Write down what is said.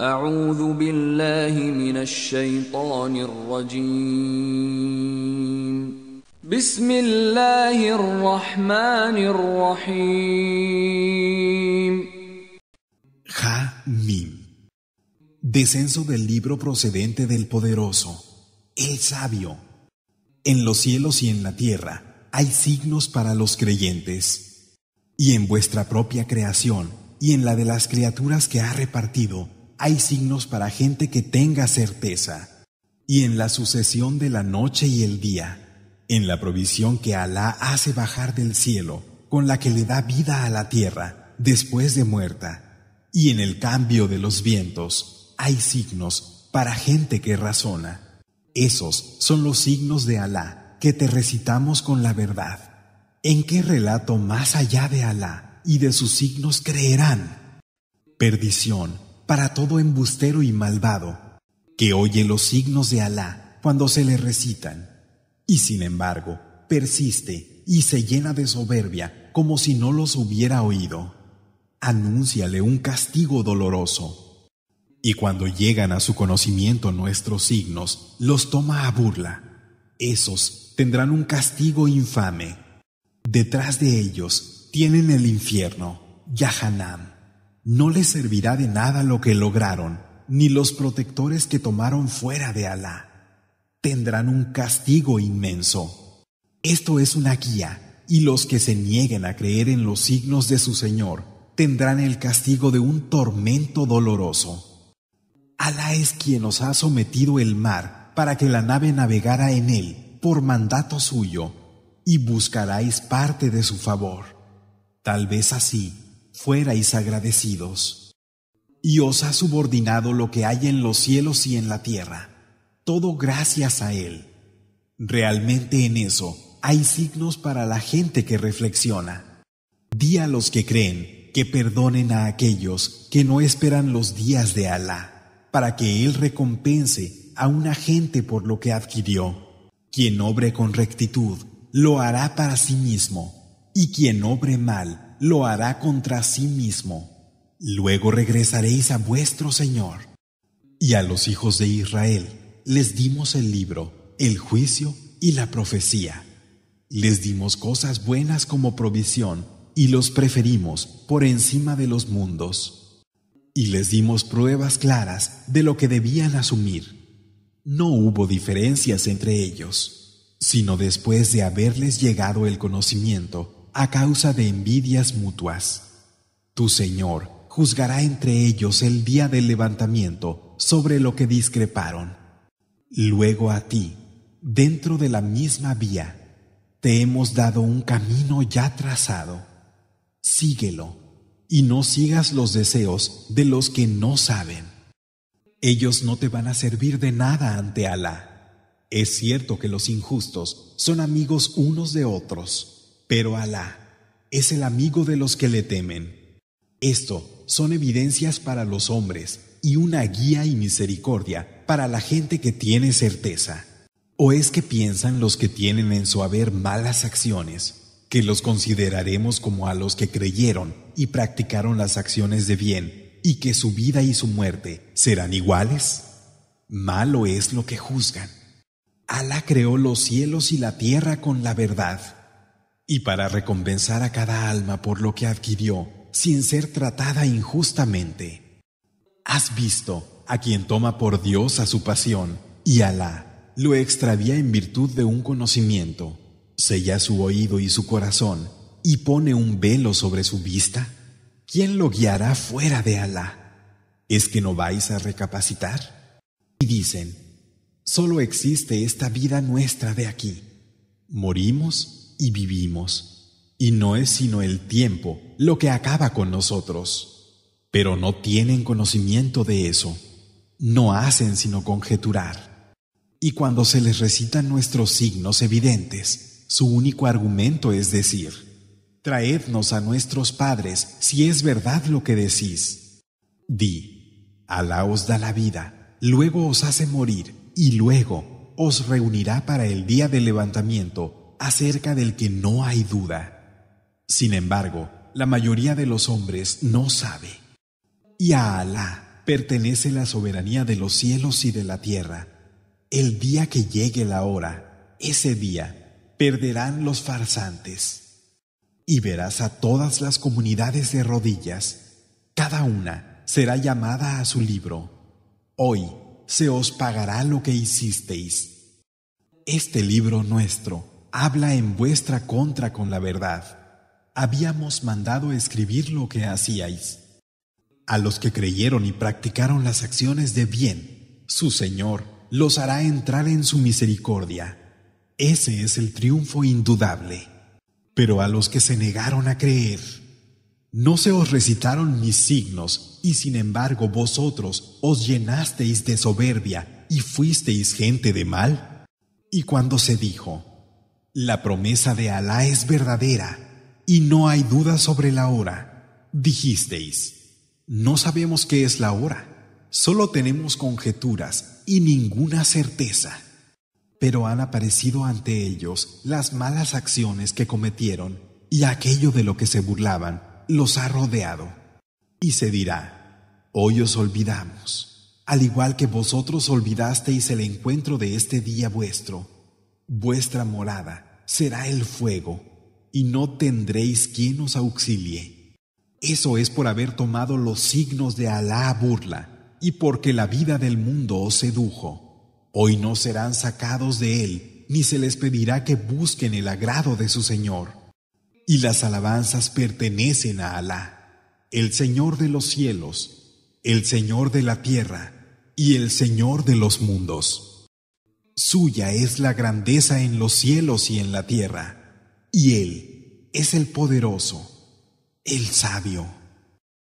أعوذ بالله من الشيطان الرجيم بسم Descenso del libro procedente del Poderoso, el Sabio. En los cielos y en la tierra hay signos para los creyentes. Y en vuestra propia creación y en la de las criaturas que ha repartido, hay signos para gente que tenga certeza, y en la sucesión de la noche y el día, en la provisión que Alá hace bajar del cielo, con la que le da vida a la tierra después de muerta, y en el cambio de los vientos, hay signos para gente que razona. Esos son los signos de Alá que te recitamos con la verdad. ¿En qué relato más allá de Alá y de sus signos creerán? Perdición para todo embustero y malvado, que oye los signos de Alá cuando se le recitan, y sin embargo persiste y se llena de soberbia como si no los hubiera oído. Anúnciale un castigo doloroso. Y cuando llegan a su conocimiento nuestros signos, los toma a burla. Esos tendrán un castigo infame. Detrás de ellos tienen el infierno, Yahanam. No les servirá de nada lo que lograron, ni los protectores que tomaron fuera de Alá. Tendrán un castigo inmenso. Esto es una guía, y los que se nieguen a creer en los signos de su Señor tendrán el castigo de un tormento doloroso. Alá es quien os ha sometido el mar para que la nave navegara en él por mandato suyo, y buscaráis parte de su favor. Tal vez así fuerais agradecidos. Y os ha subordinado lo que hay en los cielos y en la tierra, todo gracias a Él. Realmente en eso hay signos para la gente que reflexiona. Di a los que creen que perdonen a aquellos que no esperan los días de Alá, para que Él recompense a una gente por lo que adquirió. Quien obre con rectitud, lo hará para sí mismo, y quien obre mal, lo hará contra sí mismo. Luego regresaréis a vuestro Señor. Y a los hijos de Israel les dimos el libro, el juicio y la profecía. Les dimos cosas buenas como provisión y los preferimos por encima de los mundos. Y les dimos pruebas claras de lo que debían asumir. No hubo diferencias entre ellos, sino después de haberles llegado el conocimiento, a causa de envidias mutuas. Tu Señor juzgará entre ellos el día del levantamiento sobre lo que discreparon. Luego a ti, dentro de la misma vía, te hemos dado un camino ya trazado. Síguelo y no sigas los deseos de los que no saben. Ellos no te van a servir de nada ante Alá. Es cierto que los injustos son amigos unos de otros. Pero Alá es el amigo de los que le temen. Esto son evidencias para los hombres y una guía y misericordia para la gente que tiene certeza. ¿O es que piensan los que tienen en su haber malas acciones, que los consideraremos como a los que creyeron y practicaron las acciones de bien, y que su vida y su muerte serán iguales? Malo es lo que juzgan. Alá creó los cielos y la tierra con la verdad y para recompensar a cada alma por lo que adquirió sin ser tratada injustamente. Has visto a quien toma por Dios a su pasión y Alá lo extravía en virtud de un conocimiento, sella su oído y su corazón y pone un velo sobre su vista. ¿Quién lo guiará fuera de Alá? ¿Es que no vais a recapacitar? Y dicen, solo existe esta vida nuestra de aquí. Morimos y vivimos, y no es sino el tiempo lo que acaba con nosotros. Pero no tienen conocimiento de eso, no hacen sino conjeturar. Y cuando se les recitan nuestros signos evidentes, su único argumento es decir, Traednos a nuestros padres si es verdad lo que decís. Di, Alá os da la vida, luego os hace morir, y luego os reunirá para el día del levantamiento acerca del que no hay duda. Sin embargo, la mayoría de los hombres no sabe. Y a Alá pertenece la soberanía de los cielos y de la tierra. El día que llegue la hora, ese día, perderán los farsantes. Y verás a todas las comunidades de rodillas, cada una será llamada a su libro. Hoy se os pagará lo que hicisteis. Este libro nuestro habla en vuestra contra con la verdad. Habíamos mandado escribir lo que hacíais. A los que creyeron y practicaron las acciones de bien, su Señor los hará entrar en su misericordia. Ese es el triunfo indudable. Pero a los que se negaron a creer, no se os recitaron mis signos, y sin embargo vosotros os llenasteis de soberbia y fuisteis gente de mal. Y cuando se dijo, la promesa de Alá es verdadera y no hay duda sobre la hora. Dijisteis, no sabemos qué es la hora, solo tenemos conjeturas y ninguna certeza. Pero han aparecido ante ellos las malas acciones que cometieron y aquello de lo que se burlaban los ha rodeado. Y se dirá, hoy os olvidamos, al igual que vosotros olvidasteis el encuentro de este día vuestro Vuestra morada será el fuego, y no tendréis quien os auxilie. Eso es por haber tomado los signos de Alá a burla, y porque la vida del mundo os sedujo. Hoy no serán sacados de él, ni se les pedirá que busquen el agrado de su Señor. Y las alabanzas pertenecen a Alá, el Señor de los cielos, el Señor de la tierra, y el Señor de los mundos. Suya es la grandeza en los cielos y en la tierra, y Él es el poderoso, el sabio.